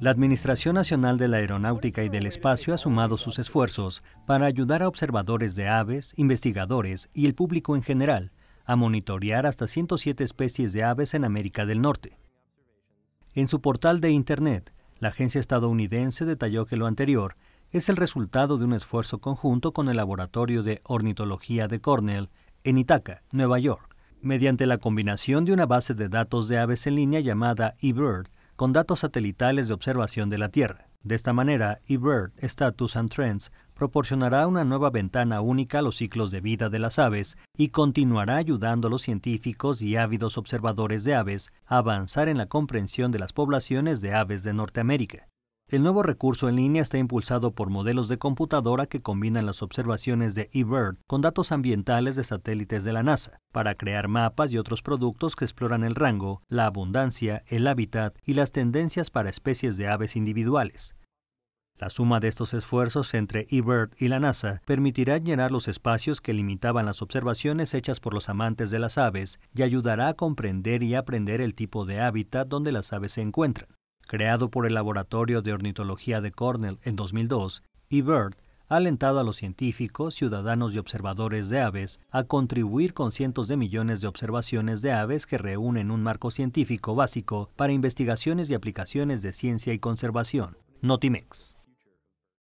La Administración Nacional de la Aeronáutica y del Espacio ha sumado sus esfuerzos para ayudar a observadores de aves, investigadores y el público en general a monitorear hasta 107 especies de aves en América del Norte. En su portal de Internet, la agencia estadounidense detalló que lo anterior es el resultado de un esfuerzo conjunto con el Laboratorio de Ornitología de Cornell en Ithaca, Nueva York, mediante la combinación de una base de datos de aves en línea llamada eBird con datos satelitales de observación de la Tierra. De esta manera, eBird Status and Trends proporcionará una nueva ventana única a los ciclos de vida de las aves y continuará ayudando a los científicos y ávidos observadores de aves a avanzar en la comprensión de las poblaciones de aves de Norteamérica. El nuevo recurso en línea está impulsado por modelos de computadora que combinan las observaciones de eBird con datos ambientales de satélites de la NASA para crear mapas y otros productos que exploran el rango, la abundancia, el hábitat y las tendencias para especies de aves individuales. La suma de estos esfuerzos entre eBird y la NASA permitirá llenar los espacios que limitaban las observaciones hechas por los amantes de las aves y ayudará a comprender y aprender el tipo de hábitat donde las aves se encuentran creado por el Laboratorio de Ornitología de Cornell en 2002, y ha alentado a los científicos, ciudadanos y observadores de aves a contribuir con cientos de millones de observaciones de aves que reúnen un marco científico básico para investigaciones y aplicaciones de ciencia y conservación. Notimex.